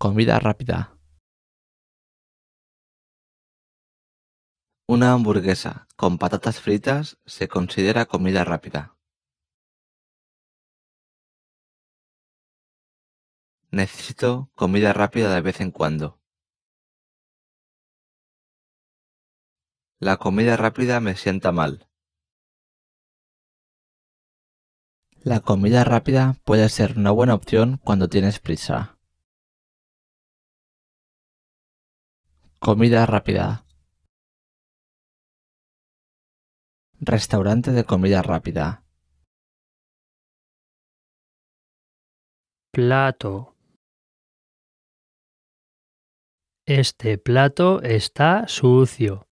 Comida rápida. Una hamburguesa con patatas fritas se considera comida rápida. Necesito comida rápida de vez en cuando. La comida rápida me sienta mal. La comida rápida puede ser una buena opción cuando tienes prisa. Comida rápida. Restaurante de comida rápida. Plato. Este plato está sucio.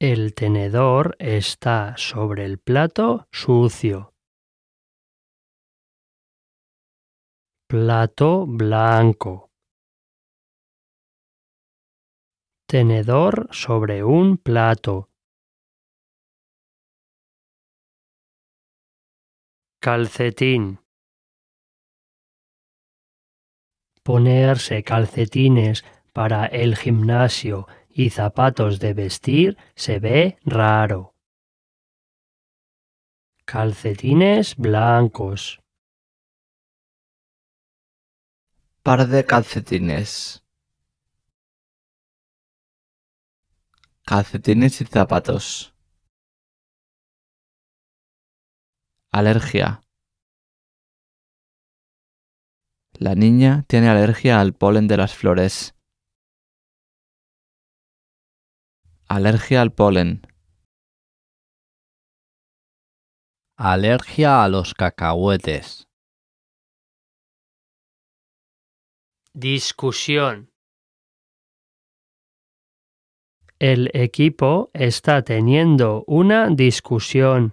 El tenedor está sobre el plato sucio. Plato blanco. Tenedor sobre un plato. Calcetín. Ponerse calcetines para el gimnasio y zapatos de vestir se ve raro. Calcetines blancos. Par de calcetines. calcetines y zapatos. Alergia. La niña tiene alergia al polen de las flores. Alergia al polen. Alergia a los cacahuetes. Discusión. El equipo está teniendo una discusión.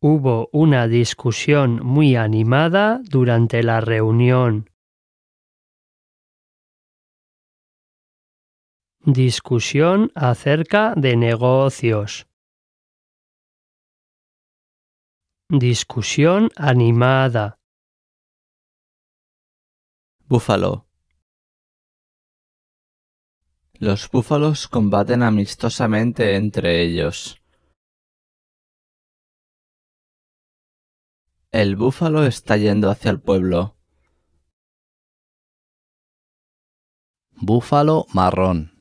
Hubo una discusión muy animada durante la reunión. Discusión acerca de negocios. Discusión animada. Búfalo. Los búfalos combaten amistosamente entre ellos. El búfalo está yendo hacia el pueblo. Búfalo marrón.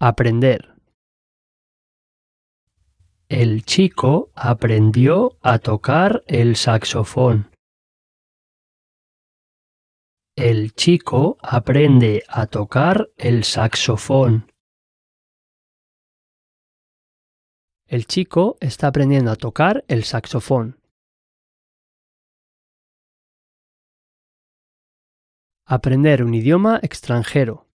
Aprender. El chico aprendió a tocar el saxofón. El chico aprende a tocar el saxofón. El chico está aprendiendo a tocar el saxofón. Aprender un idioma extranjero.